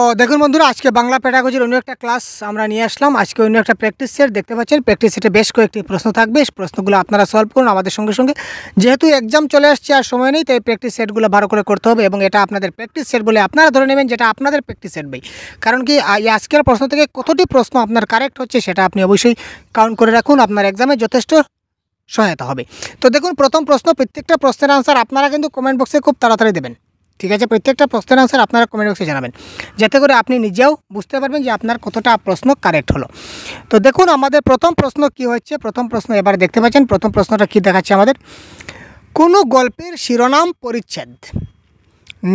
ও দেখুন বন্ধুরা আজকে বাংলা প্যাটাগজির অন্য একটা ক্লাস আমরা নিয়ে আসলাম আজকে অন্য একটা প্র্যাকটিস সেট দেখতে পাচ্ছেন প্র্যাকটিস সেটে বেশ কয়েকটি প্রশ্ন থাকবে প্রশ্নগুলো আপনারা সলভ করুন আমাদের সঙ্গে সঙ্গে যেহেতু এক্সাম চলে আসছে আর সময় নেই তাই প্র্যাকটিস সেটগুলো ভালো করে করতে হবে এবং এটা আপনাদের প্র্যাকটিস সেট বলে আপনারা ধরে নেবেন যেটা আপনাদের প্র্যাকটিস সেট বই কারণ কি আজকের প্রশ্ন থেকে কতটি প্রশ্ন আপনার কারেক্ট হচ্ছে সেটা আপনি অবশ্যই কাউন্ট করে রাখুন আপনার এক্সামে যথেষ্ট সহায়তা হবে তো দেখুন প্রথম প্রশ্ন প্রত্যেকটা প্রশ্নের আনসার আপনারা কিন্তু কমেন্ট বক্সে খুব তাড়াতাড়ি দেবেন ঠিক আছে প্রত্যেকটা প্রশ্নের আনসার আপনারা কমেন্ট বক্সে জানাবেন যাতে করে আপনি নিজেও বুঝতে পারবেন যে আপনার কতটা প্রশ্ন কারেক্ট হলো তো দেখুন আমাদের প্রথম প্রশ্ন কি হচ্ছে প্রথম প্রশ্ন এবার দেখতে পাচ্ছেন প্রথম প্রশ্নটা কি দেখাচ্ছে আমাদের কোনো গল্পের শিরোনাম পরিচ্ছেদ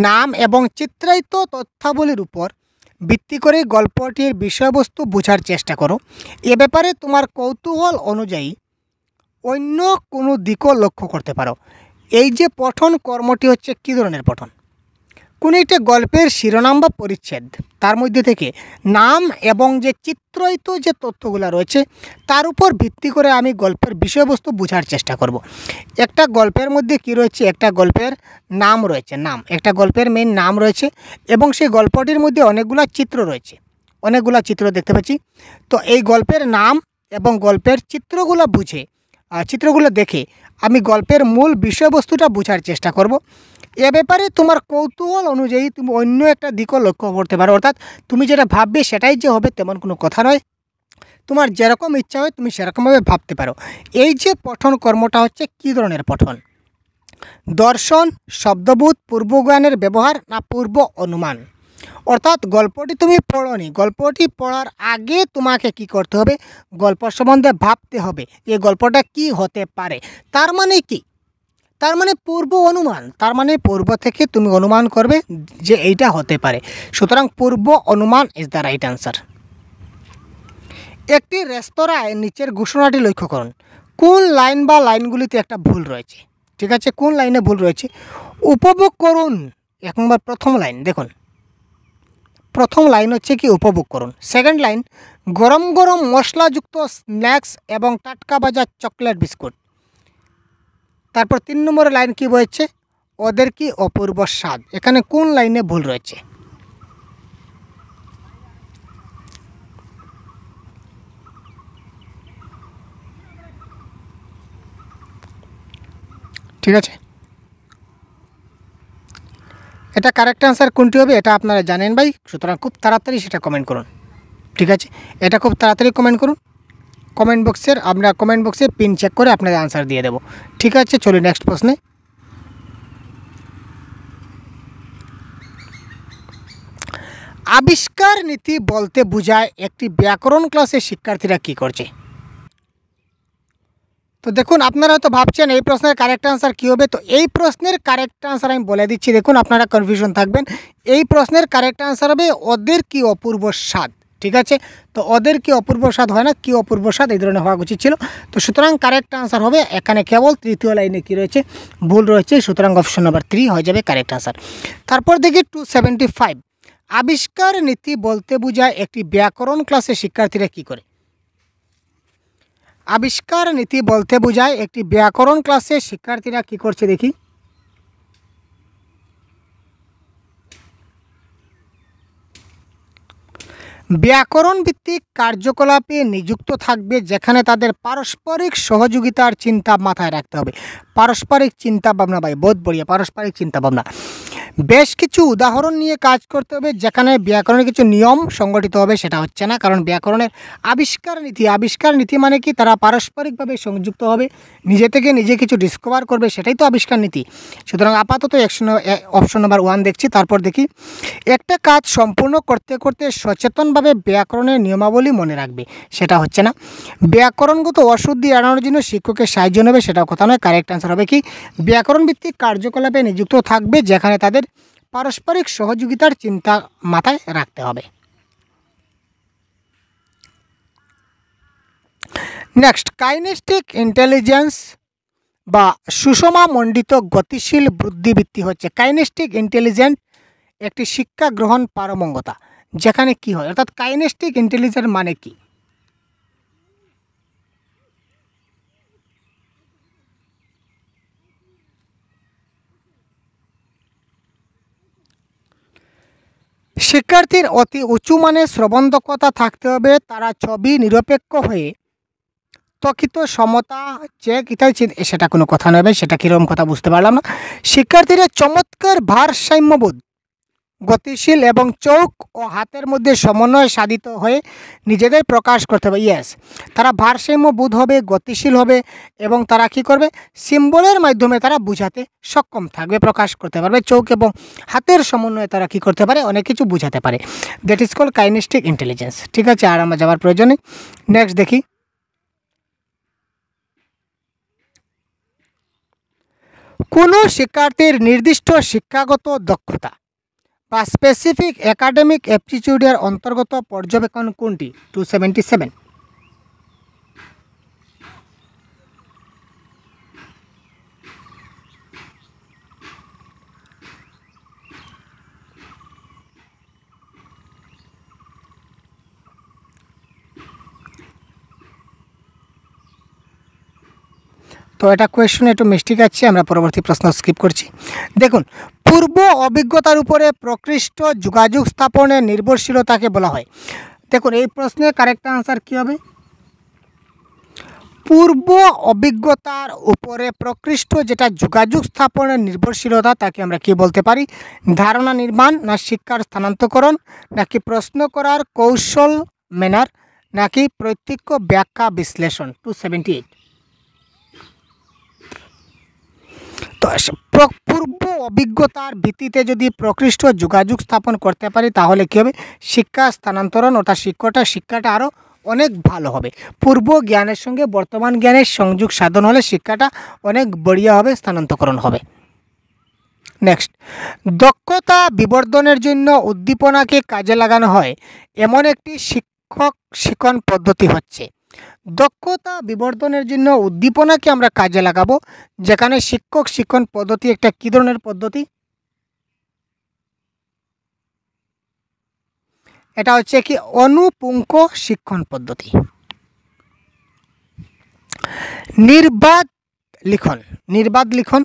নাম এবং চিত্রায়িত তথ্যাবলীর উপর ভিত্তি করে গল্পটির বিষয়বস্তু বোঝার চেষ্টা করো এ ব্যাপারে তোমার কৌতূহল অনুযায়ী অন্য কোনো দিকও লক্ষ্য করতে পারো এই যে পঠন কর্মটি হচ্ছে কী ধরনের পঠন কোনো একটা গল্পের শিরোনাম বা পরিচ্ছেদ তার মধ্যে থেকে নাম এবং যে চিত্রায়িত যে তথ্যগুলো রয়েছে তার উপর ভিত্তি করে আমি গল্পের বিষয়বস্তু বোঝার চেষ্টা করব। একটা গল্পের মধ্যে কি রয়েছে একটা গল্পের নাম রয়েছে নাম একটা গল্পের মেইন নাম রয়েছে এবং সেই গল্পটির মধ্যে অনেকগুলো চিত্র রয়েছে অনেকগুলো চিত্র দেখতে পাচ্ছি তো এই গল্পের নাম এবং গল্পের চিত্রগুলো বুঝে চিত্রগুলো দেখে আমি গল্পের মূল বিষয়বস্তুটা বোঝার চেষ্টা করব এ ব্যাপারে তোমার কৌতূহল অনুযায়ী তুমি অন্য একটা দিকও লক্ষ্য করতে পারো অর্থাৎ তুমি যেটা ভাববে সেটাই যে হবে তেমন কোনো কথা নয় তোমার যেরকম ইচ্ছা হয় তুমি সেরকমভাবে ভাবতে পারো এই যে পঠন কর্মটা হচ্ছে কী ধরনের পঠন দর্শন শব্দবোধ পূর্বজ্ঞানের ব্যবহার না পূর্ব অনুমান অর্থাৎ গল্পটি তুমি পড়নি গল্পটি পড়ার আগে তোমাকে কি করতে হবে গল্প সম্বন্ধে ভাবতে হবে এই গল্পটা কি হতে পারে তার মানে কি তার মানে পূর্ব অনুমান তার মানে পূর্ব থেকে তুমি অনুমান করবে যে এইটা হতে পারে সুতরাং পূর্ব অনুমান ইজ দ্য রাইট অ্যান্সার একটি রেস্তোরাঁয় নিচের ঘোষণাটি লক্ষ্য করুন কোন লাইন বা লাইনগুলিতে একটা ভুল রয়েছে ঠিক আছে কোন লাইনে ভুল রয়েছে উপভোগ করুন এক নম্বর প্রথম লাইন দেখুন প্রথম লাইন হচ্ছে কি উপভোগ করুন সেকেন্ড লাইন গরম গরম মশলাযুক্ত স্ন্যাক্স এবং টাটকা বাজার চকলেট বিস্কুট তারপর তিন নম্বর লাইন কি বলেছে ওদের কি অপূর্ব স্বাদ এখানে কোন লাইনে ভুল রয়েছে ঠিক আছে এটা কারেক্ট আনসার কোনটি হবে এটা আপনারা জানেন ভাই সুতরাং খুব তাড়াতাড়ি সেটা কমেন্ট করুন ঠিক আছে এটা খুব তাড়াতাড়ি কমেন্ট করুন কমেন্ট বক্সের আমরা কমেন্ট বক্সে পিন চেক করে আপনাকে আনসার দিয়ে দেবো ঠিক আছে চলি নেক্সট প্রশ্নে আবিষ্কার নীতি বলতে বোঝায় একটি ব্যাকরণ ক্লাসে শিক্ষার্থীরা কি করছে তো দেখুন আপনারা তো ভাবছেন এই প্রশ্নের কারেক্ট আনসার কী হবে তো এই প্রশ্নের কারেক্ট আনসার আমি বলে দিচ্ছি দেখুন আপনারা কনফিউশন থাকবেন এই প্রশ্নের কারেক্ট আনসার হবে ওদের কি অপূর্ব স্বাদ ঠিক আছে তো ওদের কি অপূর্ব স্বাদ হয় না কি অপূর্ব স্বাদ এই ধরনের হওয়া উচিত ছিল তো সুতরাং কারেক্ট আনসার হবে এখানে কেবল তৃতীয় লাইনে কি রয়েছে ভুল রয়েছে সুতরাং অপশন নাম্বার থ্রি হয়ে যাবে কারেক্ট আনসার তারপর দেখি টু সেভেন্টি ফাইভ আবিষ্কার নীতি বলতে বোঝায় একটি ব্যাকরণ ক্লাসে শিক্ষার্থীরা কি করে আবিষ্কার নীতি বলতে বোঝায় একটি ব্যাকরণ ক্লাসে শিক্ষার্থীরা কি করছে দেখি ব্যাকরণ ভিত্তিক কার্যকলাপে নিযুক্ত থাকবে যেখানে তাদের পারস্পরিক সহযোগিতার চিন্তা মাথায় রাখতে হবে পারস্পরিক চিন্তা ভাবনা ভাই বোধ বড়িয়া পারস্পরিক চিন্তা ভাবনা বেশ কিছু উদাহরণ নিয়ে কাজ করতে হবে যেখানে ব্যাকরণের কিছু নিয়ম সংগঠিত হবে সেটা হচ্ছে না কারণ ব্যাকরণের আবিষ্কার নীতি আবিষ্কার নীতি মানে কি তারা পারস্পরিকভাবে সংযুক্ত হবে নিজে থেকে নিজে কিছু ডিসকভার করবে সেটাই তো আবিষ্কার নীতি সুতরাং আপাতত একশো অপশন নাম্বার ওয়ান দেখছি তারপর দেখি একটা কাজ সম্পূর্ণ করতে করতে সচেতনভাবে ব্যাকরণের নিয়মাবলী মনে রাখবে সেটা হচ্ছে না ব্যাকরণগত অশুদ্ধি এড়ানোর জন্য শিক্ষকের সাহায্য নেবে সেটাও কথা নয় কারেক্ট অ্যান্সার হবে কি ব্যাকরণ ভিত্তিক কার্যকলাপে নিযুক্ত থাকবে যেখানে তাদের পারস্পরিক সহযোগিতার চিন্তা মাথায় রাখতে হবে নেক্সট কাইনেস্টিক ইন্টেলিজেন্স বা সুষমা মণ্ডিত গতিশীল বৃদ্ধিবৃত্তি হচ্ছে কাইনেস্টিক ইন্টেলিজেন্ট একটি শিক্ষা গ্রহণ পারমঙ্গতা যেখানে কি হয় অর্থাৎ কাইনেস্টিক ইন্টেলিজেন্ট মানে কী শিক্ষার্থীর অতি উঁচু মানের শ্রবণকতা থাকতে হবে তারা ছবি নিরপেক্ষ হয়ে তকিত সমতা চেক ইত্যাদি সেটা কোনো কথা নয় সেটা কীরকম কথা বুঝতে পারলাম না শিক্ষার্থীরা চমৎকার ভারসাম্যবোধ গতিশীল এবং চোখ ও হাতের মধ্যে সমন্বয় সাধিত হয়ে নিজেদের প্রকাশ করতে হবে ইয়েস তারা ভারসাম্য বোধ হবে গতিশীল হবে এবং তারা কি করবে সিম্বলের মাধ্যমে তারা বুঝাতে সক্ষম থাকবে প্রকাশ করতে পারবে চোখ এবং হাতের সমন্বয়ে তারা কি করতে পারে অনেক কিছু বুঝাতে পারে that is call kinesthetic intelligence ঠিক আছে আর আমরা যাওয়ার প্রয়োজনে নেক্সট দেখি কোনো শিক্ষার্থীর নির্দিষ্ট শিক্ষাগত দক্ষতা বা স্পেসিফিক একাডেমিক অ্যাপটিচিউডের অন্তর্গত পর্যবেক্ষণ কোনটি টু সেভেন্টি সেভেন তো এটা কোয়েশন একটু মিষ্টি আছে আমরা পরবর্তী প্রশ্ন স্কিপ করছি দেখুন পূর্ব অভিজ্ঞতার উপরে প্রকৃষ্ট যোগাযোগ স্থাপনের নির্ভরশীলতাকে বলা হয় দেখুন এই প্রশ্নের কারেক্ট আনসার কী হবে পূর্ব অভিজ্ঞতার উপরে প্রকৃষ্ট যেটা যোগাযোগ স্থাপনের নির্ভরশীলতা তাকে আমরা কি বলতে পারি ধারণা নির্মাণ না শিক্ষার স্থানান্তকরণ নাকি প্রশ্ন করার কৌশল ম্যানার নাকি প্রত্যক্ষ ব্যাখ্যা বিশ্লেষণ টু সেভেন্টি এইট পূর্ব অভিজ্ঞতার ভিত্তিতে যদি প্রকৃষ্ট যোগাযোগ স্থাপন করতে পারি তাহলে কী হবে শিক্ষা স্থানান্তরণ অর্থাৎ শিক্ষাটা শিক্ষাটা আরও অনেক ভালো হবে পূর্ব জ্ঞানের সঙ্গে বর্তমান জ্ঞানের সংযোগ সাধন হলে শিক্ষাটা অনেক বড়িয়া হবে স্থানান্তরণ হবে নেক্সট দক্ষতা বিবর্ধনের জন্য উদ্দীপনাকে কাজে লাগানো হয় এমন একটি শিক্ষক শিক্ষণ পদ্ধতি হচ্ছে দক্ষতা বিবর্ধনের জন্য উদ্দীপনাকে আমরা কাজে লাগাবো যেখানে শিক্ষক শিক্ষণ পদ্ধতি একটা কী ধরনের পদ্ধতি এটা হচ্ছে কি অনুপুঙ্খ শিক্ষণ পদ্ধতি নির্বাদ লিখন নির্বাদ লিখন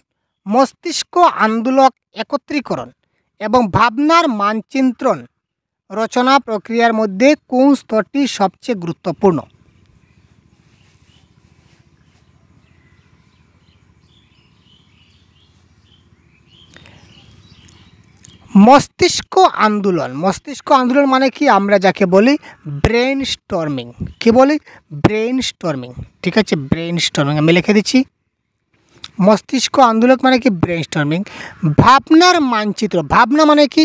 মস্তিষ্ক আন্দোলক একত্রীকরণ এবং ভাবনার মানচিত্রণ রচনা প্রক্রিয়ার মধ্যে কোন স্তরটি সবচেয়ে গুরুত্বপূর্ণ মস্তিষ্ক আন্দোলন মস্তিষ্ক আন্দোলন মানে কি আমরা যাকে বলি ব্রেন স্টর্মিং কী বলি ব্রেন স্টর্মিং ঠিক আছে ব্রেন স্টর্মিং আমি লিখে দিচ্ছি মস্তিষ্ক আন্দোলক মানে কি ব্রেন স্টর্মিং ভাবনার মানচিত্র ভাবনা মানে কি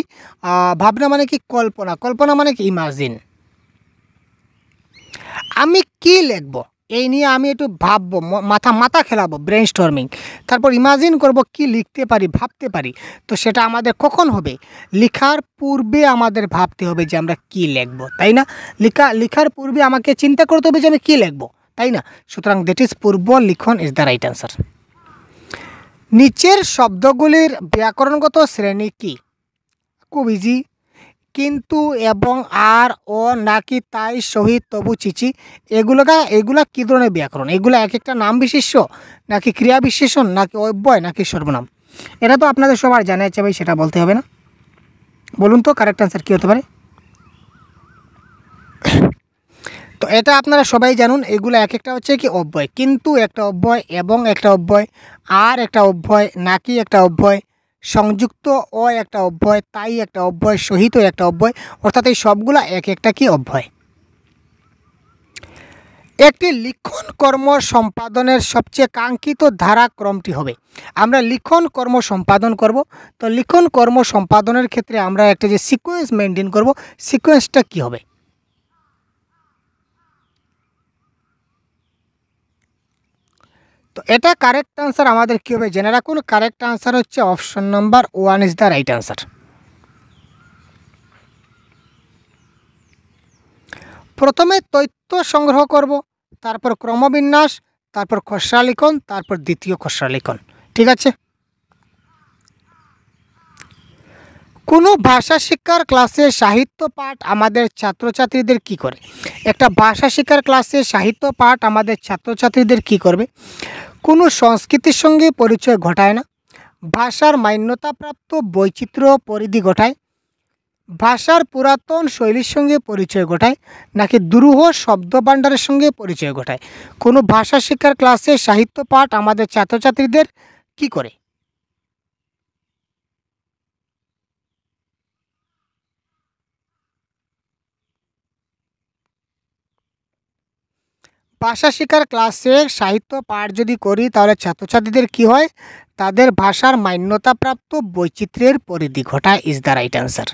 ভাবনা মানে কি কল্পনা কল্পনা মানে কি ইমাজিন আমি কি লিখবো এই নিয়ে আমি একটু ভাববো মাথা মাথা খেলাবো ব্রেন স্টর্মিং তারপর ইমাজিন করব কি লিখতে পারি ভাবতে পারি তো সেটা আমাদের কখন হবে লেখার পূর্বে আমাদের ভাবতে হবে যে আমরা কি লিখব তাই না লিখা লেখার পূর্বে আমাকে চিন্তা করতে হবে যে আমি কী লিখব তাই না সুতরাং দ্যাট ইজ পূর্ব লিখন ইজ দ্য রাইট অ্যান্সার নিচের শব্দগুলির ব্যাকরণগত শ্রেণী কী খুব ইজি কিন্তু এবং আর ও নাকি তাই শহীদ তবু চিচি এগুলোটা এগুলা কী ধরনের ব্যাকরণ এগুলো এক একটা নাম বিশেষ্য নাকি ক্রিয়া বিশেষণ নাকি অব্যয় নাকি সর্বনাম এটা তো আপনাদের সবার জানা আছে ভাই সেটা বলতে হবে না বলুন তো কারেক্ট অ্যান্সার কী হতে পারে তো এটা আপনারা সবাই জানুন এগুলো এক একটা হচ্ছে কি অব্যয় কিন্তু একটা অব্যয় এবং একটা অব্যয় আর একটা অব্যয় নাকি একটা অব্যয় সংযুক্ত অ একটা অভ্যয় তাই একটা অভ্যয় সহিত একটা অভ্যয় অর্থাৎ এই সবগুলো এক একটা কি অব্যয় একটি লিখন কর্ম সম্পাদনের সবচেয়ে কাঙ্ক্ষিত ধারা ক্রমটি হবে আমরা লিখন কর্ম সম্পাদন করব তো লিখন কর্ম সম্পাদনের ক্ষেত্রে আমরা একটা যে সিকোয়েন্স মেনটেন করব সিকোয়েন্সটা কি হবে তো এটা কারেক্ট আনসার আমাদের কী হবে জেনে রাখুন কারেক্ট আনসার হচ্ছে option number one is the right answer প্রথমে তথ্য সংগ্রহ করব তারপর ক্রমবিন্যাস তারপর খসড়া লিখন তারপর দ্বিতীয় খসড়া লিখন ঠিক আছে কোনো ভাষা শিক্ষার ক্লাসে সাহিত্য পাঠ আমাদের ছাত্রছাত্রীদের কি করে একটা ভাষা শিক্ষার ক্লাসে সাহিত্য পাঠ আমাদের ছাত্রছাত্রীদের কি করবে কোনো সংস্কৃতির সঙ্গে পরিচয় ঘটায় না ভাষার মান্যতাপ্রাপ্ত বৈচিত্র্য পরিধি ঘটায় ভাষার পুরাতন শৈলীর সঙ্গে পরিচয় ঘটায় নাকি দুরূহ শব্দ ভাণ্ডারের সঙ্গে পরিচয় ঘটায় কোনো ভাষা শিক্ষার ক্লাসে সাহিত্য পাঠ আমাদের ছাত্রছাত্রীদের কি করে ভাষা শিকার ক্লাসে সাহিত্য পাঠ যদি করি তাহলে ছাত্রছাত্রীদের কি হয় তাদের ভাষার মান্যতাপ্রাপ্ত বৈচিত্র্যের পরিধি ঘটায় ইজ দ্য রাইট অ্যান্সার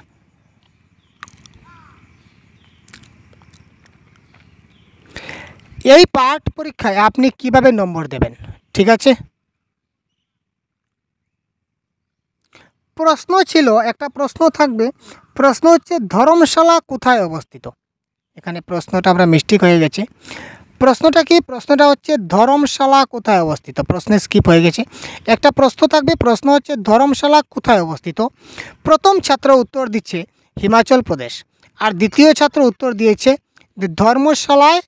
এই পাঠ পরীক্ষায় আপনি কিভাবে নম্বর দেবেন ঠিক আছে প্রশ্ন ছিল একটা প্রশ্ন থাকবে প্রশ্ন হচ্ছে ধর্মশালা কোথায় অবস্থিত এখানে প্রশ্নটা আমরা মিষ্টি হয়ে গেছে প্রশ্নটা কি প্রশ্নটা হচ্ছে ধর্মশালা কোথায় অবস্থিত প্রশ্নে স্কিপ হয়ে গেছে একটা প্রশ্ন থাকবে প্রশ্ন হচ্ছে ধর্মশালা কোথায় অবস্থিত প্রথম ছাত্র উত্তর দিচ্ছে হিমাচল প্রদেশ আর দ্বিতীয় ছাত্র উত্তর দিয়েছে ধর্মশালায়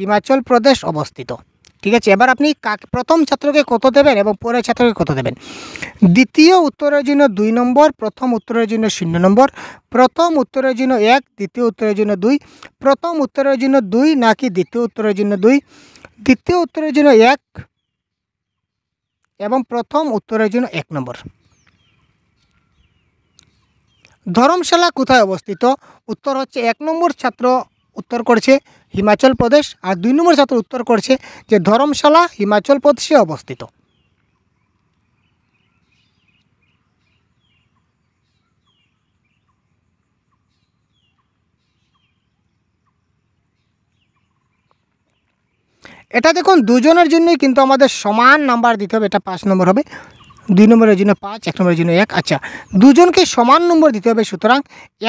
হিমাচল প্রদেশ অবস্থিত ঠিক আছে এবার আপনি কাক প্রথম ছাত্রকে কত দেবেন এবং পরের ছাত্রকে কত দেবেন দ্বিতীয় উত্তরের জন্য দুই নম্বর প্রথম উত্তরের জন্য শূন্য নম্বর প্রথম উত্তরের জন্য এক দ্বিতীয় উত্তরের জন্য দুই প্রথম উত্তরের জন্য দুই নাকি দ্বিতীয় উত্তরের জন্য দুই দ্বিতীয় উত্তরের জন্য এক এবং প্রথম উত্তরের জন্য এক নম্বর ধর্মশালা কোথায় অবস্থিত উত্তর হচ্ছে এক নম্বর ছাত্র উত্তর করছে হিমাচল প্রদেশ আর দুই নম্বর ছাত্র উত্তর করছে যে ধর্মশালা হিমাচল প্রদেশে অবস্থিত এটা দেখুন দুজনের জন্যই কিন্তু আমাদের সমান নাম্বার দিতে হবে এটা পাঁচ নম্বর হবে দুই নম্বরের জন্য পাঁচ এক নম্বরের জন্য এক আচ্ছা দুজনকে সমান নম্বর দিতে হবে সুতরাং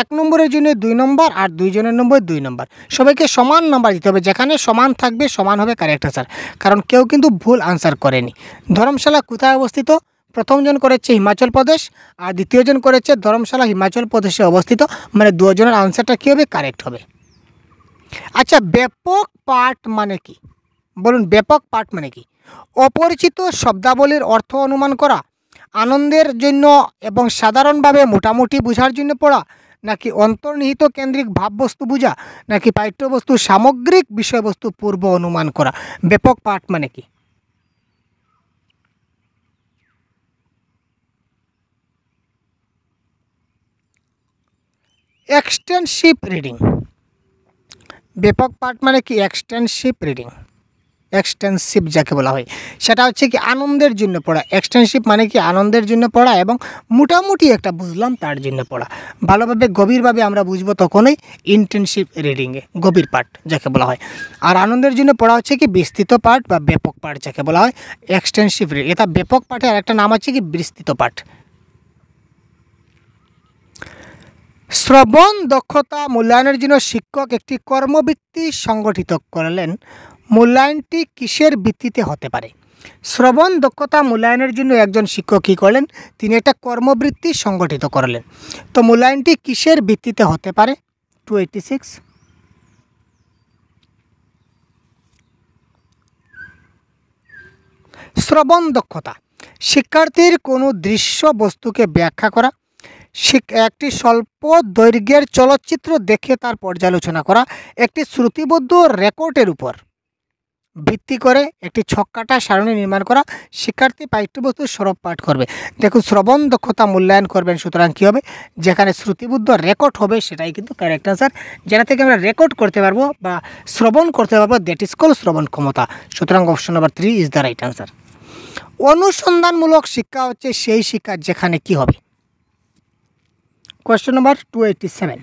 এক নম্বরের জন্য দুই নম্বর আর দুইজনের নম্বর দুই নম্বর সবাইকে সমান নম্বর দিতে হবে যেখানে সমান থাকবে সমান হবে কারেক্ট আনসার কারণ কেউ কিন্তু ভুল আনসার করেনি ধর্মশালা কোথায় অবস্থিত প্রথমজন করেছে হিমাচল প্রদেশ আর দ্বিতীয়জন করেছে ধর্মশালা হিমাচল প্রদেশে অবস্থিত মানে দুজনের আনসারটা কী হবে কারেক্ট হবে আচ্ছা ব্যাপক পার্ট মানে কি বলুন ব্যাপক পার্ট মানে কি অপরিচিত শব্দাবলীর অর্থ অনুমান করা আনন্দের জন্য এবং সাধারণভাবে মোটামুটি বোঝার জন্য পড়া নাকি অন্তর্নিহিত কেন্দ্রিক ভাববস্তু বোঝা নাকি পাঠ্যবস্তু সামগ্রিক বিষয়বস্তু পূর্ব অনুমান করা ব্যাপক পাঠ মানে কি এক্সটেনশিপ রিডিং ব্যাপক পাঠ মানে কি এক্সটেনশিপ রিডিং এক্সটেনসিভ যাকে বলা হয় সেটা হচ্ছে কি আনন্দের জন্য পড়া এক্সটেনসিভ মানে কি আনন্দের জন্য পড়া এবং মোটামুটি একটা বুঝলাম তার জন্য পড়া ভালোভাবে গভীরভাবে আমরা বুঝবো তখনই ইন্টেনসিভ রিডিংয়ে গভীর পাঠ যাকে বলা হয় আর আনন্দের জন্য পড়া হচ্ছে কি বিস্তৃত পাঠ বা ব্যাপক পাঠ যাকে বলা হয় এক্সটেনসিভ রিডিং এটা ব্যাপক পাঠের একটা নাম আছে কি বিস্তৃত পাঠ শ্রবণ দক্ষতা মূল্যায়নের জন্য শিক্ষক একটি কর্মবৃত্তি সংগঠিত করলেন মূল্যায়নটি কিসের ভিত্তিতে হতে পারে শ্রবণ দক্ষতা মূল্যায়নের জন্য একজন শিক্ষক কী করলেন তিনি একটা কর্মবৃত্তি সংগঠিত করলেন তো মূল্যায়নটি কিসের ভিত্তিতে হতে পারে টু এইটি সিক্স শ্রবণ দক্ষতা শিক্ষার্থীর কোনো দৃশ্য বস্তুকে ব্যাখ্যা করা একটি স্বল্প দৈর্ঘ্যের চলচ্চিত্র দেখে তার পর্যালোচনা করা একটি শ্রুতিবদ্ধ রেকর্ডের উপর ভিত্তি করে একটি ছক্কাটা সারণী নির্মাণ করা শিক্ষার্থী পাঠ্যবস্তু সরব পাঠ করবে দেখুন শ্রবণ দক্ষতা মূল্যায়ন করবেন সুতরাং কী হবে যেখানে শ্রুতিবুদ্ধ রেকর্ড হবে সেটাই কিন্তু কারেক্ট আনসার যেটা থেকে আমরা রেকর্ড করতে পারবো বা শ্রবণ করতে পারবো দ্যাট ইজ কল শ্রবণ ক্ষমতা সুতরাং option number three is the right answer অনুসন্ধানমূলক শিক্ষা হচ্ছে সেই শিক্ষা যেখানে কি হবে question number two eighty seven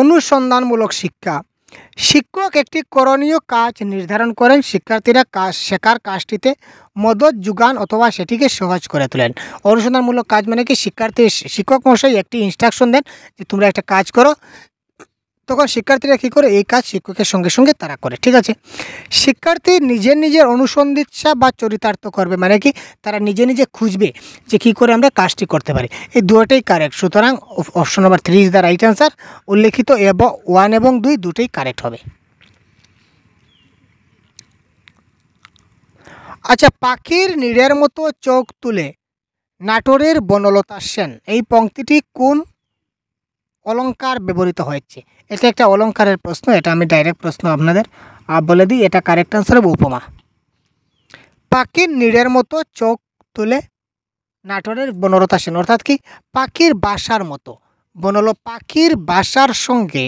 অনুসন্ধানমূলক শিক্ষা শিক্ষক একটি করণীয় কাজ নির্ধারণ করেন শিক্ষার্থীরা কাজ শেখার কাজটিতে মদত যোগান অথবা সেটিকে সহজ করে তোলেন অনুসন্ধানমূলক কাজ মানে কি শিক্ষার্থী শিক্ষক মশাই একটি ইনস্ট্রাকশন দেন যে তোমরা একটা কাজ করো তখন শিক্ষার্থীরা কী করে এই কাজ শিক্ষকের সঙ্গে সঙ্গে তারা করে ঠিক আছে শিক্ষার্থী নিজের নিজের অনুসন্ধিৎসা বা চরিতার্থ করবে মানে কি তারা নিজে নিজে খুঁজবে যে কি করে আমরা কাজটি করতে পারি এই দুটোই কারেক্ট সুতরাং option number three is the right answer উল্লেখিত এবং ওয়ান এবং দুই দুটোই কারেক্ট হবে আচ্ছা পাখির নিড়ের মতো চোখ তুলে নাটোরের বনলতা সেন এই পংক্তিটি কোন অলঙ্কার ব্যবহৃত হয়েছে এটা একটা অলঙ্কারের প্রশ্ন এটা আমি ডাইরেক্ট প্রশ্ন আপনাদের বলে দিই এটা কারেক্ট অ্যান্সার হবে উপমা পাখির নিড়ের মতো চোখ তুলে নাটোরের বনলতা সেন অর্থাৎ কি পাখির বাসার মতো বনল পাখির বাসার সঙ্গে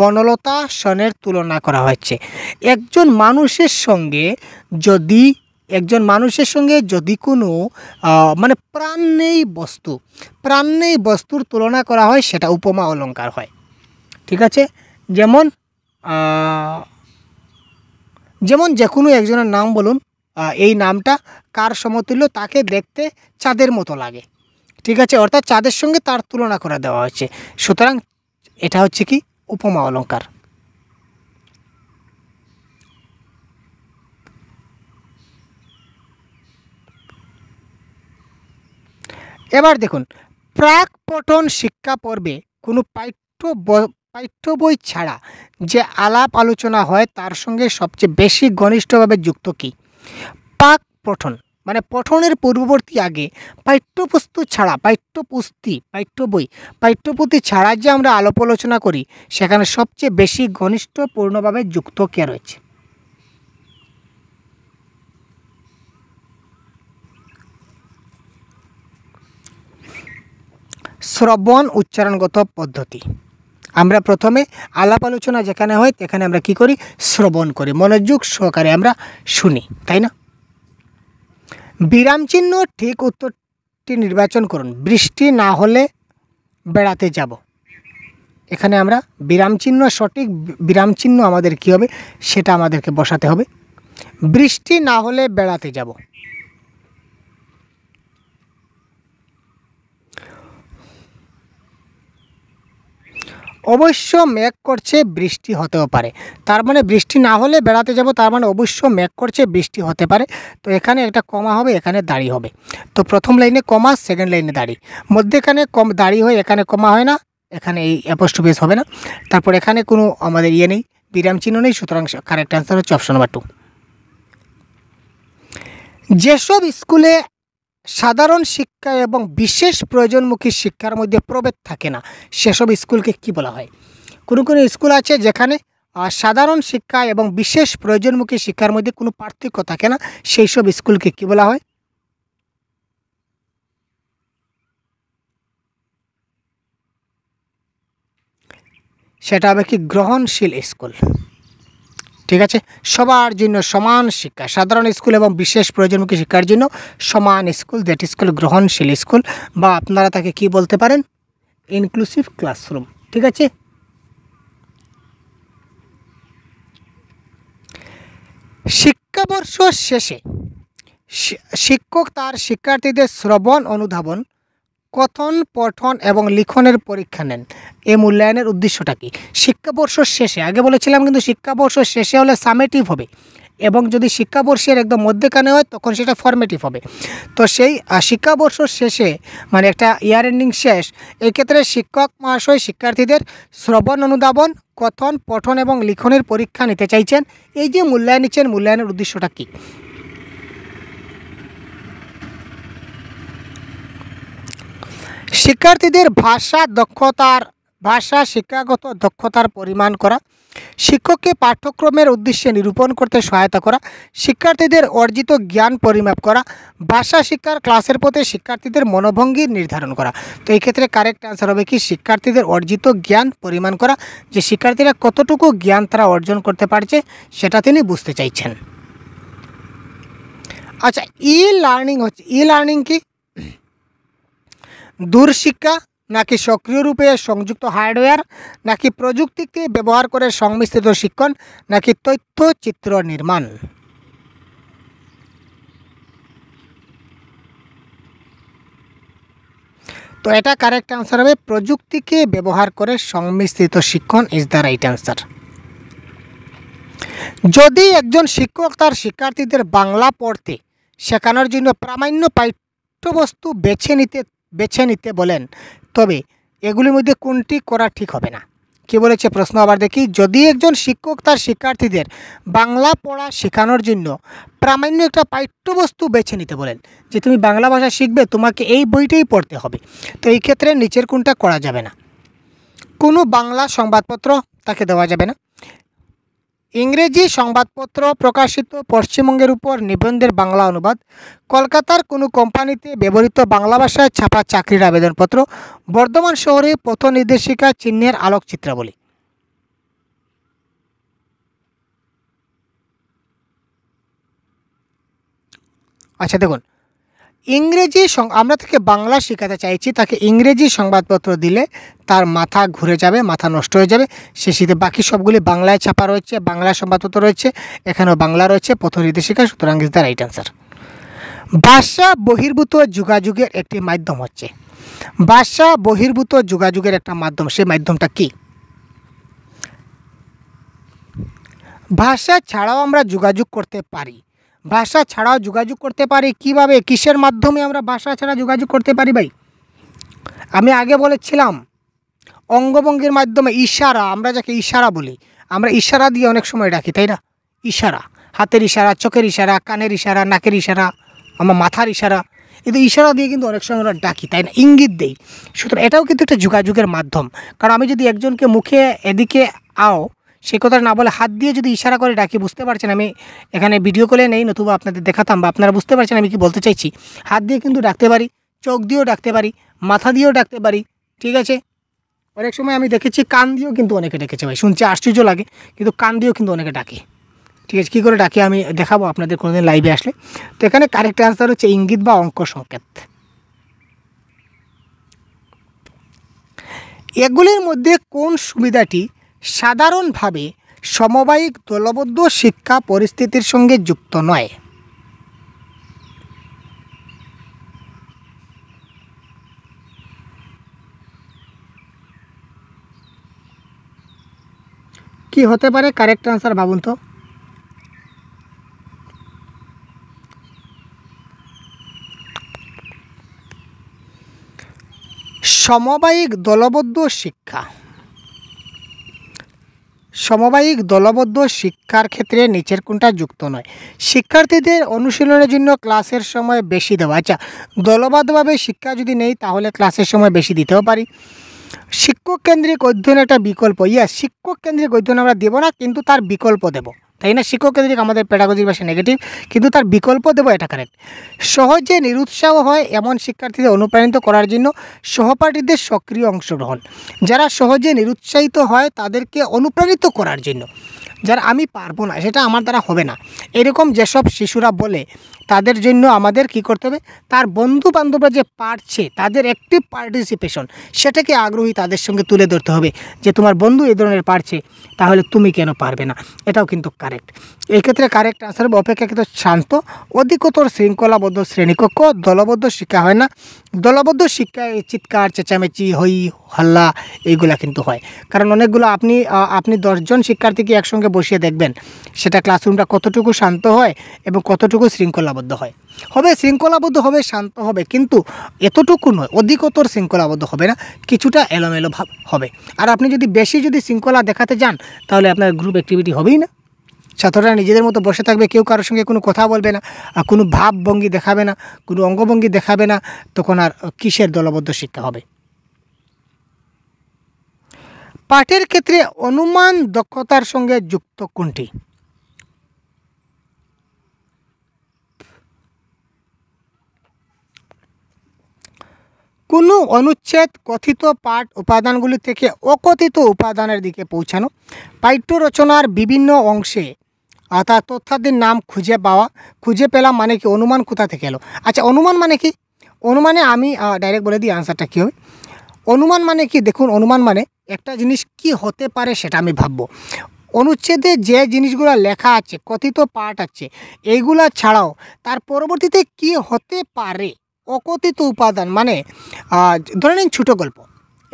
বনলতা সনের তুলনা করা হয়েছে একজন মানুষের সঙ্গে যদি একজন মানুষের সঙ্গে যদি কোনো মানে প্রাণ নেই বস্তু প্রাণ নেই বস্তুর তুলনা করা হয় সেটা উপমা অলঙ্কার হয় ঠিক আছে যেমন যেমন যে কোনো একজনের নাম বলুন এই নামটা কার সমতুল্য তাকে দেখতে চাঁদের মতো লাগে ঠিক আছে অর্থাৎ চাঁদের সঙ্গে তার তুলনা করে দেওয়া হয়েছে সুতরাং এটা হচ্ছে কি উপমা অলঙ্কার এবার দেখুন প্রাক পঠন শিক্ষা পর্বে কোনো পাঠ্য পাঠ্য বই ছাড়া যে আলাপ আলোচনা হয় তার সঙ্গে সবচেয়ে বেশি ঘনিষ্ঠভাবে যুক্ত কি পাক পঠন মানে পঠনের পূর্ববর্তী আগে পাঠ্যপুস্তক ছাড়া পাঠ্যপুস্তি পাঠ্য বই পাঠ্যপুথি ছাড়া যে আমরা আলোপ আলোচনা করি সেখানে সবচেয়ে বেশি ঘনিষ্ঠপূর্ণভাবে যুক্ত কে রয়েছে শ্রবণ উচ্চারণগত পদ্ধতি আমরা প্রথমে আলাপ আলোচনা যেখানে হয় সেখানে আমরা কি করি শ্রবণ করি মনোযোগ সহকারে আমরা শুনি তাই না বিরাম চিহ্ন ঠিক উত্তরটি নির্বাচন করুন বৃষ্টি না হলে বেড়াতে যাব এখানে আমরা বিরাম চিহ্ন সঠিক বিরাম চিহ্ন আমাদের কি হবে সেটা আমাদেরকে বসাতে হবে বৃষ্টি না হলে বেড়াতে যাব অবশ্য মেঘ করছে বৃষ্টি হতেও পারে তার মানে বৃষ্টি না হলে বেড়াতে যাব তার মানে অবশ্য মেঘ করছে বৃষ্টি হতে পারে তো এখানে একটা কমা হবে এখানে দাড়ি হবে তো প্রথম লাইনে কমা সেকেন্ড লাইনে দাড়ি মধ্যেখানে কম দাড়ি হয় এখানে কমা হয় না এখানে এই অ্যাপোস্ট বেস হবে না তারপর এখানে কোনো আমাদের ইয়ে নেই বিরাম চিহ্ন নেই সুতরাং কারেক্ট অ্যান্সার হচ্ছে অপশন নাম্বার টু যেসব স্কুলে সাধারণ শিক্ষা এবং বিশেষ প্রয়োজনমুখী শিক্ষার মধ্যে প্রভেদ থাকে না সেসব স্কুলকে কি বলা হয় কোনো কোনো স্কুল আছে যেখানে সাধারণ শিক্ষা এবং বিশেষ প্রয়োজনমুখী শিক্ষার মধ্যে কোনো পার্থক্য থাকে না সেই সব স্কুলকে কি বলা হয় সেটা হবে কি গ্রহণশীল স্কুল ঠিক আছে সবার জন্য সমান শিক্ষা সাধারণ স্কুল এবং বিশেষ প্রয়োজনমুখী শিক্ষার জন্য সমান স্কুল দ্যাট স্কুল গ্রহণশীল স্কুল বা আপনারা তাকে কি বলতে পারেন ইনক্লুসিভ ক্লাসরুম ঠিক আছে শিক্ষাবর্ষ শেষে শিক্ষক তার শিক্ষার্থীদের শ্রবণ অনুধাবন কথন পঠন এবং লিখনের পরীক্ষা নেন এ মূল্যায়নের উদ্দেশ্যটা কি শিক্ষাবর্ষ শেষে আগে বলেছিলাম কিন্তু শিক্ষাবর্ষ শেষে হলে সামেটিভ হবে এবং যদি শিক্ষাবর্ষের একদম মধ্যেখানে হয় তখন সেটা ফর্মেটিভ হবে তো সেই শিক্ষাবর্ষ শেষে মানে একটা ইয়ার এন্ডিং শেষ এক্ষেত্রে শিক্ষক মহাশয় শিক্ষার্থীদের শ্রবণ অনুধাবন কথন পঠন এবং লিখনের পরীক্ষা নিতে চাইছেন এই যে মূল্যায়ন নিচ্ছেন মূল্যায়নের উদ্দেশ্যটা কী শিক্ষার্থীদের ভাষা দক্ষতার ভাষা শিক্ষাগত দক্ষতার পরিমাণ করা শিক্ষককে পাঠ্যক্রমের উদ্দেশ্যে নিরূপণ করতে সহায়তা করা শিক্ষার্থীদের অর্জিত জ্ঞান পরিমাপ করা ভাষা শিক্ষার ক্লাসের পথে শিক্ষার্থীদের মনোভঙ্গি নির্ধারণ করা তো এই ক্ষেত্রে কারেক্ট অ্যান্সার হবে কি শিক্ষার্থীদের অর্জিত জ্ঞান পরিমাণ করা যে শিক্ষার্থীরা কতটুকু জ্ঞান তারা অর্জন করতে পারছে সেটা তিনি বুঝতে চাইছেন আচ্ছা ই লার্নিং হচ্ছে ই লার্নিং কি দূরশিক্ষা নাকি সক্রিয় রূপে সংযুক্ত হার্ডওয়্যার নাকি প্রযুক্তিকে ব্যবহার করে সংমিশ্রিত শিক্ষণ নাকি তথ্য চিত্র নির্মাণ তো এটা কারেক্ট আনসার হবে প্রযুক্তিকে ব্যবহার করে সংমিশ্রিত শিক্ষণ ইজ দ্য রাইট আনসার যদি একজন শিক্ষক তার শিক্ষার্থীদের বাংলা পড়তে শেখানোর জন্য প্রামাণ্য পাঠ্যবস্তু বেছে নিতে বেছে নিতে বলেন তবে এগুলির মধ্যে কোনটি করা ঠিক হবে না কি বলেছে প্রশ্ন আবার দেখি যদি একজন শিক্ষক তার শিক্ষার্থীদের বাংলা পড়া শেখানোর জন্য প্রামাণ্য একটা পাঠ্যবস্তু বেছে নিতে বলেন যে তুমি বাংলা ভাষা শিখবে তোমাকে এই বইটাই পড়তে হবে তো এই ক্ষেত্রে নিচের কোনটা করা যাবে না কোনো বাংলা সংবাদপত্র তাকে দেওয়া যাবে না ইংরেজি সংবাদপত্র প্রকাশিত পশ্চিমবঙ্গের উপর নিবন্ধের বাংলা অনুবাদ কলকাতার কোনো কোম্পানিতে ব্যবহৃত বাংলা ভাষায় ছাপা চাকরির আবেদনপত্র বর্ধমান শহরে পথ নির্দেশিকা চিহ্নের আলোকচিত্রাবলী আচ্ছা দেখুন ইংরেজি আমরা তাকে বাংলা শেখাতে চাইছি তাকে ইংরেজি সংবাদপত্র দিলে তার মাথা ঘুরে যাবে মাথা নষ্ট হয়ে যাবে সে শীতে বাকি সবগুলি বাংলায় ছাপা রয়েছে বাংলা সংবাদপত্র রয়েছে এখানেও বাংলা রয়েছে প্রথম নির্দেশিকা সুতরাং ইজ দ্য রাইট অ্যান্সার ভাষা বহির্ভূত যোগাযোগের একটি মাধ্যম হচ্ছে ভাষা বহির্ভূত যোগাযোগের একটা মাধ্যম সেই মাধ্যমটা কী ভাষা ছাড়াও আমরা যোগাযোগ করতে পারি ভাষা ছাড়াও যোগাযোগ করতে পারি কিভাবে কিসের মাধ্যমে আমরা ভাষা ছাড়া যোগাযোগ করতে পারি ভাই আমি আগে বলেছিলাম অঙ্গভঙ্গির মাধ্যমে ইশারা আমরা যাকে ইশারা বলি আমরা ইশারা দিয়ে অনেক সময় ডাকি তাই না ইশারা হাতের ইশারা চোখের ইশারা কানের ইশারা নাকের ইশারা আমার মাথার ইশারা কিন্তু ইশারা দিয়ে কিন্তু অনেক সময় আমরা ডাকি তাই না ইঙ্গিত দেই সুতরাং এটাও কিন্তু একটা যোগাযোগের মাধ্যম কারণ আমি যদি একজনকে মুখে এদিকে আও সে কথা না বলে হাত দিয়ে যদি ইশারা করে ডাকি বুঝতে পারছেন আমি এখানে ভিডিও কলে নেই নতুবা আপনাদের দেখাতাম বা আপনারা বুঝতে পারছেন আমি কি বলতে চাইছি হাত দিয়ে কিন্তু ডাকতে পারি চোখ দিয়েও ডাকতে পারি মাথা দিয়েও ডাকতে পারি ঠিক আছে অনেক সময় আমি দেখেছি কান দিয়েও কিন্তু অনেকে ডেকেছে ভাই শুনছি আশ্চর্য লাগে কিন্তু কান দিয়েও কিন্তু অনেকে ডাকে ঠিক আছে কী করে ডাকে আমি দেখাবো আপনাদের কোনোদিন লাইভে আসলে তো এখানে কারেক্ট অ্যান্সার হচ্ছে ইঙ্গিত বা অঙ্ক সংকেত এগুলির মধ্যে কোন সুবিধাটি সাধারণভাবে সমবায়িক দলবদ্ধ শিক্ষা পরিস্থিতির সঙ্গে যুক্ত নয় কি হতে পারে কারেক্ট আনসার ভাবুন তো সমবায়িক দলবদ্ধ শিক্ষা সমবায়িক দলবদ্ধ শিক্ষার ক্ষেত্রে নিচের কোনটা যুক্ত নয় শিক্ষার্থীদের অনুশীলনের জন্য ক্লাসের সময় বেশি দেওয়া আচ্ছা দলবদ্ধভাবে শিক্ষা যদি নেই তাহলে ক্লাসের সময় বেশি দিতেও পারি শিক্ষক কেন্দ্রিক অধ্যয়ন একটা বিকল্প ইয়া শিক্ষক কেন্দ্রিক অধ্যয়ন আমরা দেবো না কিন্তু তার বিকল্প দেবো তাই না শিক্ষক কেন্দ্রিক আমাদের প্যাডাগজির ভাষা নেগেটিভ কিন্তু তার বিকল্প দেবো এটা কারেক্ট সহজে নিরুৎসাহ হয় এমন শিক্ষার্থীদের অনুপ্রাণিত করার জন্য সহপাঠীদের সক্রিয় অংশগ্রহণ যারা সহজে নিরুৎসাহিত হয় তাদেরকে অনুপ্রাণিত করার জন্য যারা আমি পারবো না সেটা আমার দ্বারা হবে না এরকম যেসব শিশুরা বলে তাদের জন্য আমাদের কি করতে হবে তার বন্ধু বান্ধবরা যে পারছে তাদের একটি পার্টিসিপেশন সেটাকে আগ্রহী তাদের সঙ্গে তুলে ধরতে হবে যে তোমার বন্ধু এ ধরনের পারছে তাহলে তুমি কেন পারবে না এটাও কিন্তু কারেক্ট এক্ষেত্রে কারেক্ট আনসার হবে অপেক্ষাকৃত শান্ত অধিকতর শৃঙ্খলাবদ্ধ শ্রেণীকক্ষ দলবদ্ধ শিক্ষা হয় না দলবদ্ধ শিক্ষায় চিৎকার চেঁচামেচি হই হল্লা এইগুলা কিন্তু হয় কারণ অনেকগুলো আপনি আপনি দশজন শিক্ষার্থীকে একসঙ্গে বসিয়ে দেখবেন সেটা ক্লাসরুমটা কতটুকু শান্ত হয় এবং কতটুকু শৃঙ্খলাবদ্ধ শৃঙ্খলাবদ্ধ হয় হবে শৃঙ্খলাবদ্ধ হবে শান্ত হবে কিন্তু এতটুকু নয় অধিকতর শৃঙ্খলাবদ্ধ হবে না কিছুটা এলোমেলো ভাব হবে আর আপনি যদি বেশি যদি শৃঙ্খলা দেখাতে যান তাহলে আপনার গ্রুপ অ্যাক্টিভিটি হবেই না ছাত্ররা নিজেদের মতো বসে থাকবে কেউ কারোর সঙ্গে কোনো কথা বলবে না আর কোনো ভাবভঙ্গি দেখাবে না কোনো অঙ্গভঙ্গি দেখাবে না তখন আর কিসের দলবদ্ধ শিক্ষা হবে পাঠের ক্ষেত্রে অনুমান দক্ষতার সঙ্গে যুক্ত কোনটি কোনো অনুচ্ছেদ কথিত পাঠ উপাদানগুলি থেকে অকথিত উপাদানের দিকে পৌঁছানো পাঠ্য রচনার বিভিন্ন অংশে অর্থাৎ তথ্যাদির নাম খুঁজে পাওয়া খুঁজে পেলাম মানে কি অনুমান কোথা থেকে এলো আচ্ছা অনুমান মানে কি অনুমানে আমি ডাইরেক্ট বলে দিই আনসারটা কী হবে অনুমান মানে কি দেখুন অনুমান মানে একটা জিনিস কি হতে পারে সেটা আমি ভাববো অনুচ্ছেদে যে জিনিসগুলো লেখা আছে কথিত পাঠ আছে এইগুলা ছাড়াও তার পরবর্তীতে কি হতে পারে অকথিত উপাদান মানে ধরে নিন ছোটো গল্প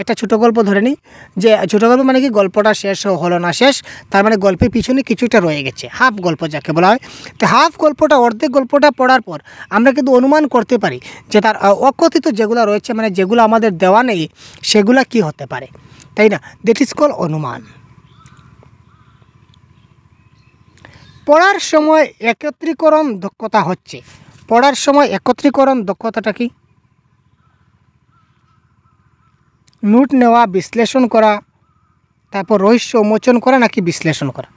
একটা ছোটো গল্প ধরে নিই যে ছোটো গল্প মানে কি গল্পটা শেষ হলো না শেষ তার মানে গল্পের পিছনে কিছুটা রয়ে গেছে হাফ গল্প যাকে বলা হয় তো হাফ গল্পটা অর্ধেক গল্পটা পড়ার পর আমরা কিন্তু অনুমান করতে পারি যে তার অকথিত যেগুলো রয়েছে মানে যেগুলো আমাদের দেওয়া নেই সেগুলো কি হতে পারে তাই না দ্যাট ইজ কল অনুমান পড়ার সময় একত্রীকরণ দক্ষতা হচ্ছে পড়ার সময় একত্রীকরণ দক্ষতাটা কি নোট নেওয়া বিশ্লেষণ করা তারপর রহস্য উন্মোচন করা নাকি বিশ্লেষণ করা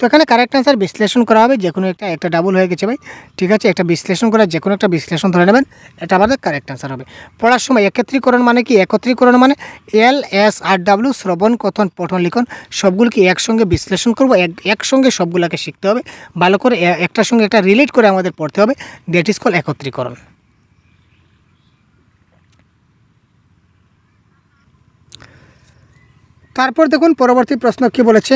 তো এখানে কারেক্ট অ্যান্সার বিশ্লেষণ করা হবে যে কোনো একটা একটা ডাবল হয়ে গেছে ভাই ঠিক আছে একটা বিশ্লেষণ করা যে কোনো একটা বিশ্লেষণ ধরে নেবেন এটা আমাদের কারেক্ট অ্যান্সার হবে পড়ার সময় একত্রীকরণ মানে কি একত্রীকরণ মানে এল এস আর ডাব্লিউ শ্রবণ কথন পঠন লিখন সবগুলোকে একসঙ্গে বিশ্লেষণ করবো একসঙ্গে সবগুলোকে শিখতে হবে ভালো করে একটার সঙ্গে একটা রিলেট করে আমাদের পড়তে হবে দ্যাট ইজ কল একত্রীকরণ তারপর দেখুন পরবর্তী প্রশ্ন কি বলেছে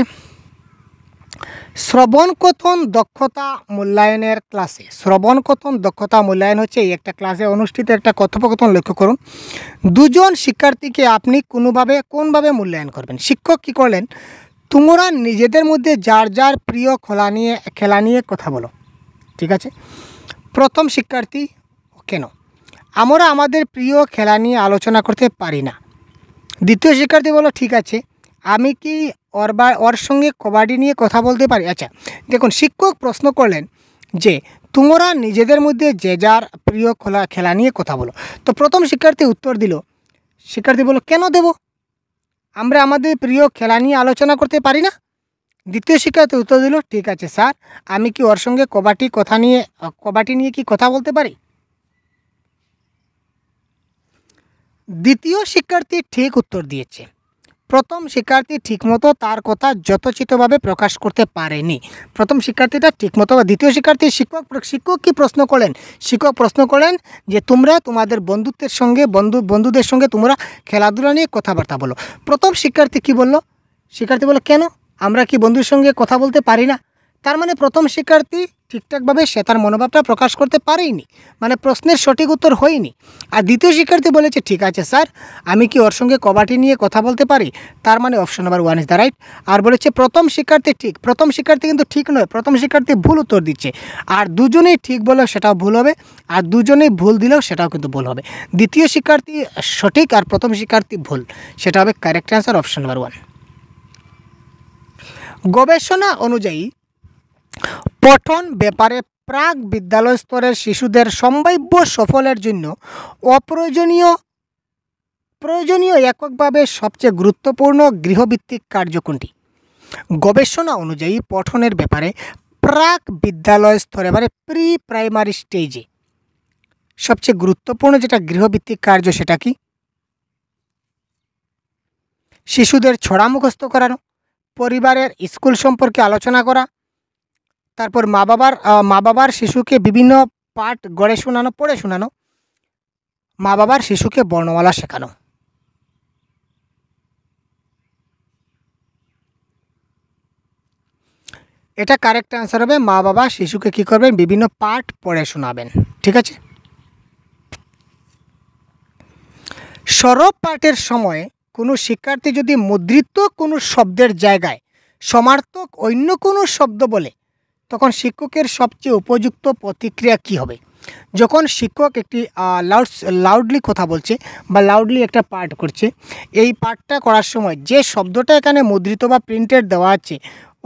শ্রবণকথন দক্ষতা মূল্যায়নের ক্লাসে শ্রবণকথন দক্ষতা মূল্যায়ন হচ্ছে এই একটা ক্লাসে অনুষ্ঠিত একটা কথোপকথন লক্ষ্য করুন দুজন শিক্ষার্থীকে আপনি কোনোভাবে কোনভাবে মূল্যায়ন করবেন শিক্ষক কী করলেন তোমরা নিজেদের মধ্যে যার যার প্রিয় খোলা নিয়ে খেলা নিয়ে কথা বলো ঠিক আছে প্রথম শিক্ষার্থী কেন আমরা আমাদের প্রিয় খেলা নিয়ে আলোচনা করতে পারি না দ্বিতীয় শিক্ষার্থী বলো ঠিক আছে আমি কি ওর বা ওর সঙ্গে কবাডি নিয়ে কথা বলতে পারি আচ্ছা দেখুন শিক্ষক প্রশ্ন করলেন যে তোমরা নিজেদের মধ্যে যে যার প্রিয় খেলা খেলা নিয়ে কথা বলো তো প্রথম শিক্ষার্থী উত্তর দিল শিক্ষার্থী বলল কেন দেব আমরা আমাদের প্রিয় খেলা নিয়ে আলোচনা করতে পারি না দ্বিতীয় শিক্ষার্থী উত্তর দিল ঠিক আছে স্যার আমি কি ওর সঙ্গে কবাটি কথা নিয়ে কবাটি নিয়ে কি কথা বলতে পারি দ্বিতীয় শিক্ষার্থী ঠিক উত্তর দিয়েছে প্রথম শিক্ষার্থী ঠিকমতো তার কথা যথোচিতভাবে প্রকাশ করতে পারেনি প্রথম শিক্ষার্থীটা ঠিকমতো বা দ্বিতীয় শিক্ষার্থী শিক্ষক শিক্ষক কি প্রশ্ন করেন শিক্ষক প্রশ্ন করেন যে তোমরা তোমাদের বন্ধুত্বের সঙ্গে বন্ধু বন্ধুদের সঙ্গে তোমরা খেলাধুলা নিয়ে কথাবার্তা বলো প্রথম শিক্ষার্থী কি বলল শিক্ষার্থী বলল কেন আমরা কি বন্ধুর সঙ্গে কথা বলতে পারি না তার মানে প্রথম শিক্ষার্থী ঠিকঠাকভাবে সে তার মনোভাবটা প্রকাশ করতে পারেনি মানে প্রশ্নের সঠিক উত্তর হয়নি আর দ্বিতীয় শিক্ষার্থী বলেছে ঠিক আছে স্যার আমি কি ওর সঙ্গে কবাটি নিয়ে কথা বলতে পারি তার মানে option number one is the right আর বলেছে প্রথম শিক্ষার্থী ঠিক প্রথম শিক্ষার্থী কিন্তু ঠিক নয় প্রথম শিক্ষার্থী ভুল উত্তর দিচ্ছে আর দুজনেই ঠিক বলেও সেটাও ভুল হবে আর দুজনেই ভুল দিলেও সেটাও কিন্তু ভুল হবে দ্বিতীয় শিক্ষার্থী সঠিক আর প্রথম শিক্ষার্থী ভুল সেটা হবে correct answer option number one গবেষণা অনুযায়ী পঠন ব্যাপারে প্রাক বিদ্যালয় স্তরের শিশুদের সম্ভাব্য সফলের জন্য অপ্রয়োজনীয় প্রয়োজনীয় এককভাবে সবচেয়ে গুরুত্বপূর্ণ গৃহভিত্তিক কার্য কোনটি গবেষণা অনুযায়ী পঠনের ব্যাপারে প্রাক বিদ্যালয় স্তরে মানে প্রি প্রাইমারি স্টেজে সবচেয়ে গুরুত্বপূর্ণ যেটা গৃহভিত্তিক কার্য সেটা কি শিশুদের ছড়া মুখস্থ করানো পরিবারের স্কুল সম্পর্কে আলোচনা করা তারপর মা বাবার মা বাবার শিশুকে বিভিন্ন পাঠ গড়ে শোনানো পড়ে শোনানো মা বাবার শিশুকে বর্ণমালা শেখানো এটা কারেক্ট অ্যান্সার হবে মা বাবা শিশুকে কি করবেন বিভিন্ন পাঠ পড়ে শোনাবেন ঠিক আছে সরব পাঠের সময় কোনো শিক্ষার্থী যদি মুদ্রিত কোনো শব্দের জায়গায় সমার্থক অন্য কোনো শব্দ বলে তখন শিক্ষকের সবচেয়ে উপযুক্ত প্রতিক্রিয়া কি হবে যখন শিক্ষক একটি লাউড লাউডলি কথা বলছে বা লাউডলি একটা পার্ট করছে এই পার্টটা করার সময় যে শব্দটা এখানে মুদ্রিত বা প্রিন্টেড দেওয়া আছে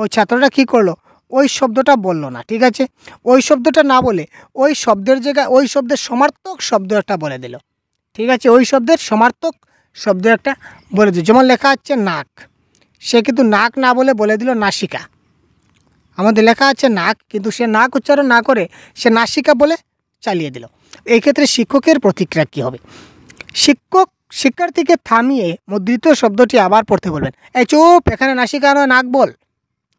ওই ছাত্রটা কি করলো ওই শব্দটা বলল না ঠিক আছে ওই শব্দটা না বলে ওই শব্দের জায়গায় ওই শব্দের সমার্থক শব্দ একটা বলে দিল ঠিক আছে ওই শব্দের সমার্থক শব্দ একটা বলে দিল যেমন লেখা আছে নাক সে কিন্তু নাক না বলে বলে দিল নাসিকা আমাদের লেখা আছে নাক কিন্তু সে নাক উচ্চারণ না করে সে নাসিকা বলে চালিয়ে দিল এই ক্ষেত্রে শিক্ষকের প্রতিক্রিয়া কী হবে শিক্ষক শিক্ষার্থীকে থামিয়ে মুদ্রিত শব্দটি আবার পড়তে বলবেন এই চুপ এখানে নাসিকা নয় নাক বল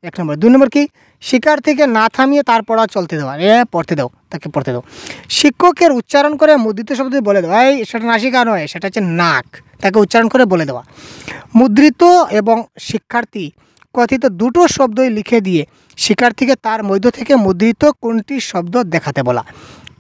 এক নম্বর দুই নম্বর কি শিক্ষার্থীকে না থামিয়ে তার পড়া চলতে দেওয়া এ পড়তে দাও তাকে পড়তে দাও শিক্ষকের উচ্চারণ করে মুদ্রিত শব্দ বলে দেওয়া এই সেটা নাসিকা নয় সেটা হচ্ছে নাক তাকে উচ্চারণ করে বলে দেওয়া মুদ্রিত এবং শিক্ষার্থী কথিত দুটো শব্দই লিখে দিয়ে শিক্ষার্থীকে তার মধ্য থেকে মুদ্রিত কোনটি শব্দ দেখাতে বলা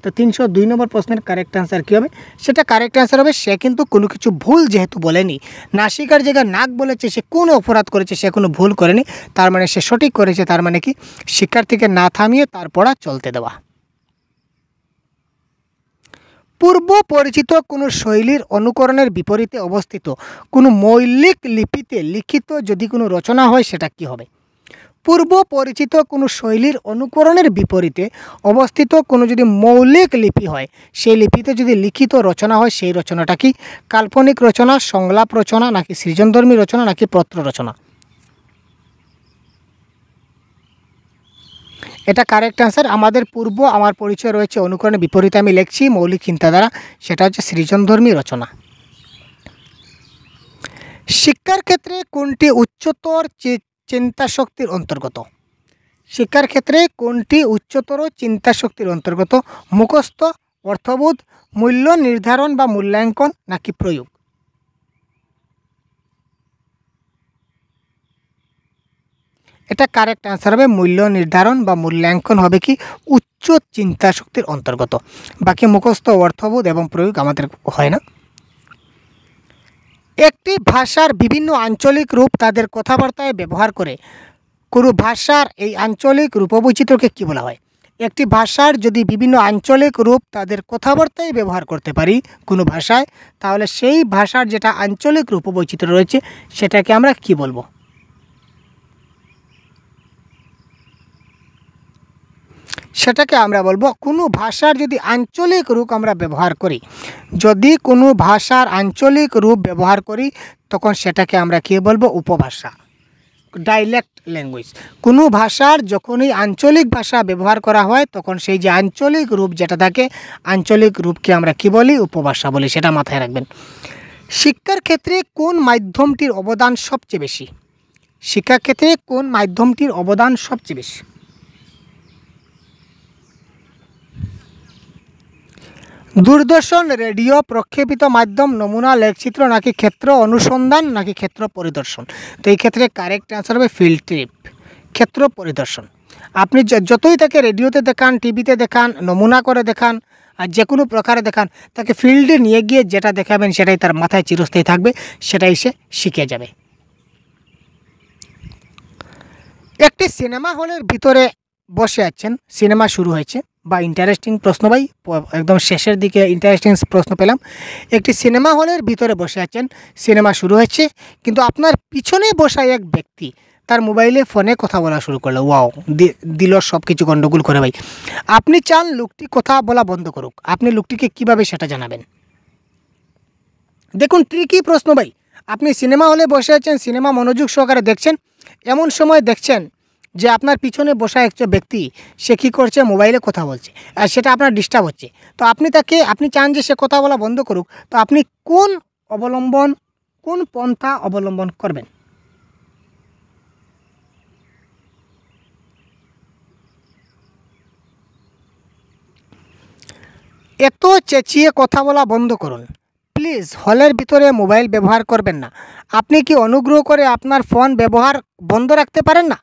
তো তিনশো দুই নম্বর প্রশ্নের কারেক্ট অ্যান্সার কী হবে সেটা কারেক্ট অ্যান্সার হবে সে কিন্তু কোনো কিছু ভুল যেহেতু বলেনি নাসিকার জায়গায় নাক বলেছে সে কোনো অপরাধ করেছে সে কোনো ভুল করেনি তার মানে সে সঠিক করেছে তার মানে কি শিক্ষার্থীকে না থামিয়ে তার পড়া চলতে দেওয়া পূর্ব পরিচিত কোনো শৈলীর অনুকরণের বিপরীতে অবস্থিত কোনো মৌলিক লিপিতে লিখিত যদি কোনো রচনা হয় সেটা কি হবে পূর্ব পরিচিত কোনো শৈলীর অনুকরণের বিপরীতে অবস্থিত কোনো যদি মৌলিক লিপি হয় সেই লিপিতে যদি লিখিত রচনা হয় সেই রচনাটা কি কাল্পনিক রচনা সংলাপ রচনা নাকি সৃজনধর্মী রচনা নাকি পত্র রচনা এটা কারেক্ট অ্যান্সার আমাদের পূর্ব আমার পরিচয় রয়েছে অনুকরণের বিপরীতে আমি লিখছি মৌলিক চিন্তাধারা সেটা হচ্ছে সৃজনধর্মী রচনা শিক্ষার ক্ষেত্রে কোনটি উচ্চতর চিন্তাশক্তির অন্তর্গত শিক্ষার ক্ষেত্রে কোনটি উচ্চতর চিন্তাশক্তির অন্তর্গত মুখস্থ অর্থবোধ মূল্য নির্ধারণ বা মূল্যাঙ্কন নাকি প্রয়োগ এটা কারেক্ট অ্যান্সার হবে মূল্য নির্ধারণ বা মূল্যাঙ্কন হবে কি উচ্চ চিন্তাশক্তির অন্তর্গত বাকি মুখস্থ অর্থবোধ এবং প্রয়োগ আমাদের হয় না একটি ভাষার বিভিন্ন আঞ্চলিক রূপ তাদের কথাবার্তায় ব্যবহার করে কোনো ভাষার এই আঞ্চলিক রূপবৈচিত্র্যকে কী বলা হয় একটি ভাষার যদি বিভিন্ন আঞ্চলিক রূপ তাদের কথাবার্তায় ব্যবহার করতে পারি কোনো ভাষায় তাহলে সেই ভাষার যেটা আঞ্চলিক রূপবৈচিত্র্য রয়েছে সেটাকে আমরা কি বলবো সেটাকে আমরা বলবো কোনো ভাষার যদি আঞ্চলিক রূপ আমরা ব্যবহার করি যদি কোনো ভাষার আঞ্চলিক রূপ ব্যবহার করি তখন সেটাকে আমরা কী বলবো উপভাষা ডাইলেক্ট ল্যাঙ্গুয়েজ কোনো ভাষার যখনই আঞ্চলিক ভাষা ব্যবহার করা হয় তখন সেই যে আঞ্চলিক রূপ যেটা থাকে আঞ্চলিক রূপকে আমরা কী বলি উপভাষা বলি সেটা মাথায় রাখবেন শিক্ষার ক্ষেত্রে কোন মাধ্যমটির অবদান সবচেয়ে বেশি শিক্ষাক্ষেত্রে কোন মাধ্যমটির অবদান সবচেয়ে বেশি দূরদর্শন রেডিও প্রক্ষেপিত মাধ্যম নমুনা লেখচিত্র নাকি ক্ষেত্র অনুসন্ধান নাকি ক্ষেত্র পরিদর্শন তো এই ক্ষেত্রে কারেক্ট অ্যান্সার হবে ফিল্ড ট্রিপ ক্ষেত্র পরিদর্শন আপনি যতই তাকে রেডিওতে দেখান টিভিতে দেখান নমুনা করে দেখান আর যে কোনো প্রকারে দেখান তাকে ফিল্ডে নিয়ে গিয়ে যেটা দেখাবেন সেটাই তার মাথায় চিরস্থায়ী থাকবে সেটাই সে শিখে যাবে একটি সিনেমা হলের ভিতরে বসে আছেন সিনেমা শুরু হয়েছে বা ইন্টারেস্টিং প্রশ্ন ভাই একদম শেষের দিকে ইন্টারেস্টিং প্রশ্ন পেলাম একটি সিনেমা হলের ভিতরে বসে আছেন সিনেমা শুরু হয়েছে কিন্তু আপনার পিছনে বসা এক ব্যক্তি তার মোবাইলে ফোনে কথা বলা শুরু করলো ওয়াও দিল সব কিছু গণ্ডগোল করে ভাই আপনি চান লোকটি কথা বলা বন্ধ করুক আপনি লোকটিকে কিভাবে সেটা জানাবেন দেখুন ট্রিকি প্রশ্ন ভাই আপনি সিনেমা হলে বসে আছেন সিনেমা মনোযোগ সহকারে দেখছেন এমন সময় দেখছেন যে আপনার পিছনে বসা একটা ব্যক্তি সে কী করছে মোবাইলে কথা বলছে আর সেটা আপনার ডিস্টার্ব হচ্ছে তো আপনি তাকে আপনি চান যে সে কথা বলা বন্ধ করুক তো আপনি কোন অবলম্বন কোন পন্থা অবলম্বন করবেন এত চেঁচিয়ে কথা বলা বন্ধ করুন প্লিজ হলের ভিতরে মোবাইল ব্যবহার করবেন না আপনি কি অনুগ্রহ করে আপনার ফোন ব্যবহার বন্ধ রাখতে পারেন না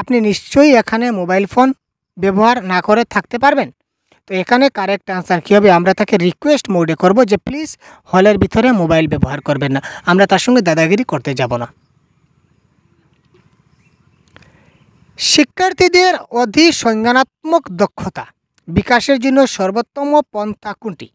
আপনি নিশ্চয়ই এখানে মোবাইল ফোন ব্যবহার না করে থাকতে পারবেন তো এখানে কারেক্ট আনসার কী হবে আমরা তাকে রিকোয়েস্ট মোডে করব যে প্লিজ হলের ভিতরে মোবাইল ব্যবহার করবেন না আমরা তার সঙ্গে দাদাগিরি করতে যাব না শিক্ষার্থীদের অধিসংজ্ঞানাত্মক দক্ষতা বিকাশের জন্য সর্বোত্তম পন্থা কোনটি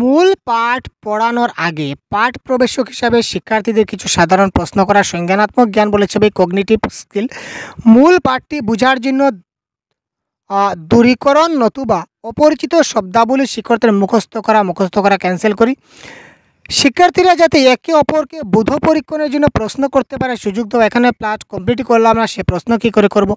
মূল পাঠ পড়ানোর আগে পাঠ প্রবেশক হিসাবে শিক্ষার্থীদের কিছু সাধারণ প্রশ্ন করা সংজ্ঞানাত্মক জ্ঞান বলেছে কগনিটিভ স্কিল মূল পাঠটি বোঝার জন্য দূরীকরণ নতুবা অপরিচিত শব্দাবলী শিক্ষার্থীর মুখস্থ করা মুখস্থ করা ক্যান্সেল করি শিক্ষার্থীরা যাতে একে অপরকে বোধ পরীক্ষণের জন্য প্রশ্ন করতে পারে সুযোগ দেওয়া এখানে প্লাট কমপ্লিট করলাম না সে প্রশ্ন কি করে করব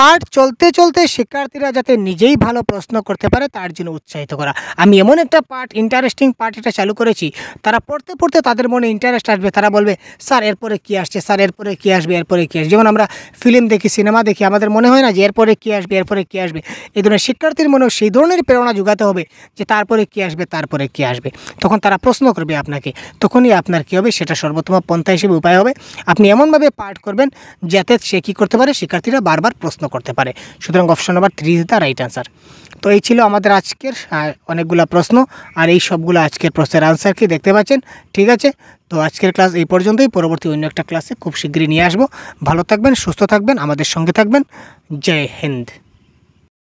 পাঠ চলতে চলতে শিক্ষার্থীরা যাতে নিজেই ভালো প্রশ্ন করতে পারে তার জন্য উৎসাহিত করা আমি এমন একটা পার্ট ইন্টারেস্টিং পার্ট এটা চালু করেছি তারা পড়তে পড়তে তাদের মনে ইন্টারেস্ট আসবে তারা বলবে স্যার এরপরে কী আসছে স্যার এরপরে কী আসবে এরপরে কী আসবে যেমন আমরা ফিল্ম দেখি সিনেমা দেখি আমাদের মনে হয় না যে এরপরে কী আসবে এরপরে কী আসবে এই ধরনের শিক্ষার্থীর মনেও সেই ধরনের প্রেরণা যোগাতে হবে যে তারপরে কী আসবে তারপরে কী আসবে তখন তারা প্রশ্ন করবে আপনাকে তখনই আপনার কী হবে সেটা সর্বোত্তম পন্থা হিসেবে উপায় হবে আপনি এমনভাবে পাঠ করবেন যাতে সে কী করতে পারে শিক্ষার্থীরা বারবার প্রশ্ন প্রশ্ন করতে পারে সুতরাং option number three is the right answer তো এই ছিল আমাদের আজকের অনেকগুলো প্রশ্ন আর এই সবগুলো আজকের প্রশ্নের আনসার কি দেখতে পাচ্ছেন ঠিক আছে তো আজকের ক্লাস এই পর্যন্তই পরবর্তী অন্য একটা ক্লাসে খুব শীঘ্রই নিয়ে আসবো ভালো থাকবেন সুস্থ থাকবেন আমাদের সঙ্গে থাকবেন জয় হিন্দ